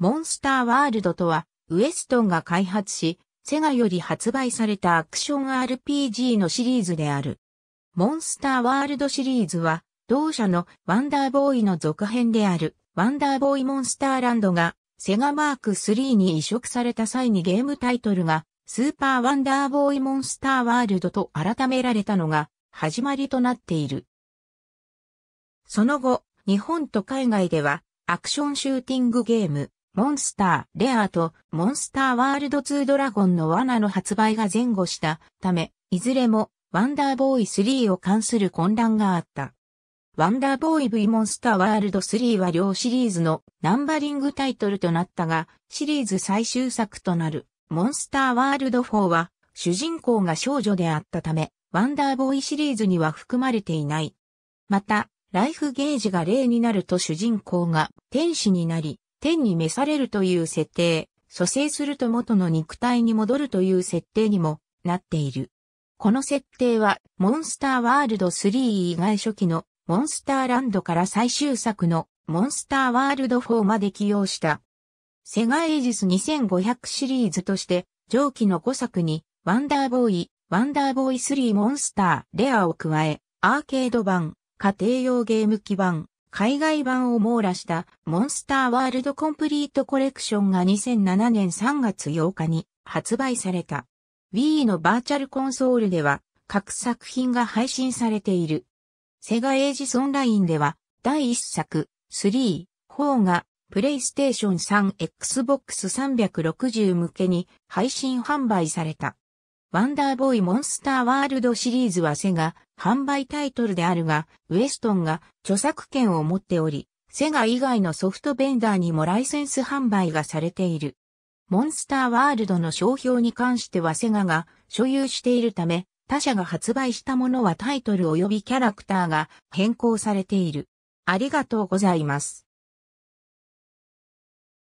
モンスターワールドとは、ウエストンが開発し、セガより発売されたアクション RPG のシリーズである。モンスターワールドシリーズは、同社のワンダーボーイの続編である、ワンダーボーイモンスターランドが、セガマーク3に移植された際にゲームタイトルが、スーパーワンダーボーイモンスターワールドと改められたのが、始まりとなっている。その後、日本と海外では、アクションシューティングゲーム、モンスターレアとモンスターワールド2ドラゴンの罠の発売が前後したため、いずれもワンダーボーイ3を関する混乱があった。ワンダーボーイ V モンスターワールド3は両シリーズのナンバリングタイトルとなったが、シリーズ最終作となるモンスターワールド4は主人公が少女であったため、ワンダーボーイシリーズには含まれていない。また、ライフゲージが0になると主人公が天使になり、天に召されるという設定、蘇生すると元の肉体に戻るという設定にもなっている。この設定は、モンスターワールド3以外初期のモンスターランドから最終作のモンスターワールド4まで起用した。セガエイジス2500シリーズとして、上記の5作に、ワンダーボーイ、ワンダーボーイ3モンスター、レアを加え、アーケード版、家庭用ゲーム機版、海外版を網羅したモンスターワールドコンプリートコレクションが2007年3月8日に発売された。Wii のバーチャルコンソールでは各作品が配信されている。セガエージスオンラインでは第1作3、4がプレイステーション3 Xbox 360向けに配信販売された。ワンダーボーイモンスターワールドシリーズはセガ販売タイトルであるが、ウエストンが著作権を持っており、セガ以外のソフトベンダーにもライセンス販売がされている。モンスターワールドの商標に関してはセガが所有しているため、他社が発売したものはタイトル及びキャラクターが変更されている。ありがとうございます。